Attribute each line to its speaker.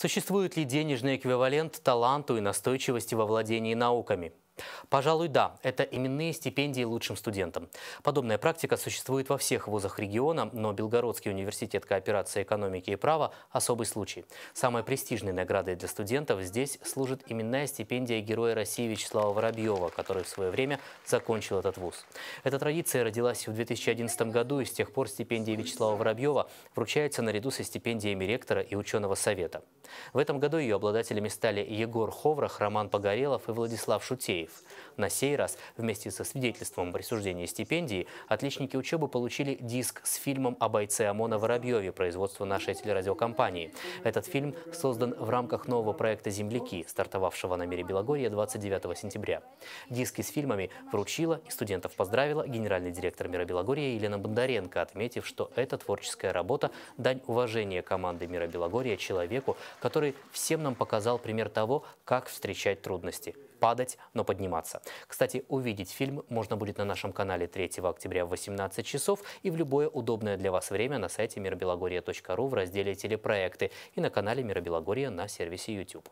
Speaker 1: Существует ли денежный эквивалент таланту и настойчивости во владении науками? Пожалуй, да, это именные стипендии лучшим студентам. Подобная практика существует во всех вузах региона, но Белгородский университет кооперации экономики и права – особый случай. Самой престижной наградой для студентов здесь служит именная стипендия Героя России Вячеслава Воробьева, который в свое время закончил этот вуз. Эта традиция родилась в 2011 году, и с тех пор стипендия Вячеслава Воробьева вручается наряду со стипендиями ректора и ученого совета. В этом году ее обладателями стали Егор Ховрах, Роман Погорелов и Владислав Шутеев. Алексеев. На сей раз вместе со свидетельством присуждения стипендии отличники учебы получили диск с фильмом о бойце ОМОНа Воробьеве производства нашей телерадиокомпании. Этот фильм создан в рамках нового проекта «Земляки», стартовавшего на мире Белогорья 29 сентября. Диски с фильмами вручила и студентов поздравила генеральный директор мира Белогорья Елена Бондаренко, отметив, что эта творческая работа – дань уважения команды мира Белогорья человеку, который всем нам показал пример того, как встречать трудности падать, но подниматься. Кстати, увидеть фильм можно будет на нашем канале 3 октября в 18 часов и в любое удобное для вас время на сайте миробелогория.ру в разделе «Телепроекты» и на канале Миробелогория на сервисе YouTube.